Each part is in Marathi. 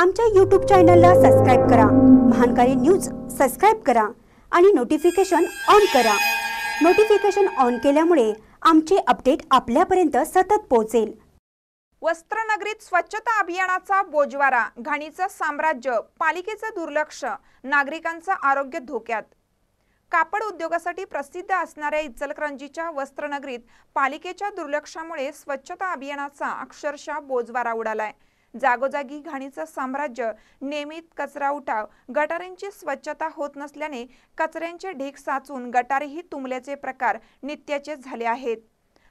आमच्या यूट्यूब चॅनलला सबस्क्राईब करा महानकारी न्यूज सबस्क्राईब करा आणि नोटिफिकेशन ऑन करा नोटिफिकेशन ऑन केल्यामुळे आमचे अपडेट आपल्यापर्यंत सतत पोहोचेल वस्त्रनगरीत स्वच्छता अभियानाचा बोजवारा घाणीचं साम्राज्य पालिकेचं दुर्लक्ष नागरिकांचं आरोग्य धोक्यात कापड उद्योगासाठी प्रसिद्ध असणाऱ्या इचलकरंजीच्या वस्त्रनगरीत पालिकेच्या दुर्लक्षामुळे स्वच्छता अभियानाचा अक्षरशः बोजवारा उडालाय जागोजागी घाणीचं साम्राज्य नियमित कचरा उठाव गटारांची स्वच्छता होत नसल्याने कचऱ्यांचे ढीक साचून गटारेही तुंबल्याचे प्रकार नित्याचे झाले आहेत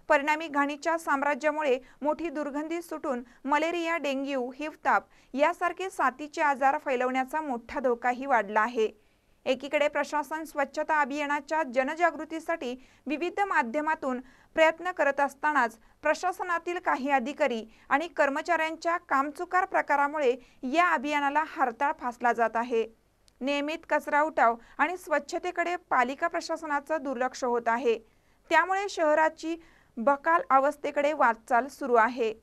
परिणामी घाणीच्या साम्राज्यामुळे मोठी दुर्गंधी सुटून मलेरिया डेंग्यू हिवताप यासारखे साथीचे आजार फैलवण्याचा मोठा धोकाही वाढला आहे एकीकडे प्रशासन स्वच्छता अभियानाच्या जनजागृतीसाठी विविध माध्यमातून प्रयत्न करत असतानाच प्रशासनातील काही अधिकारी आणि कर्मचाऱ्यांच्या कामचुकार प्रकारामुळे या अभियानाला हरताळ फासला जात आहे नियमित कचरा उठाव आणि स्वच्छतेकडे पालिका प्रशासनाचं दुर्लक्ष होत आहे त्यामुळे शहराची बकाल अवस्थेकडे वाटचाल सुरू आहे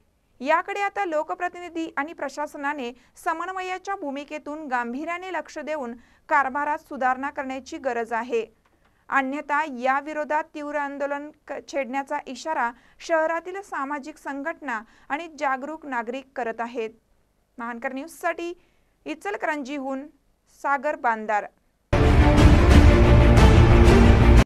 याकडे आता लोकप्रतिनिधी आणि प्रशासनाने समन्वयाच्या भूमिकेतून गांभीर्याने लक्ष देऊन कारभारात सुधारणा करण्याची गरज आहे अन्यथा या विरोधात तीव्र आंदोलन छेडण्याचा इशारा शहरातील सामाजिक संघटना आणि जागरूक नागरिक करत आहेत महानकर न्यूजसाठी इचलकरंजीहून सागर बांदार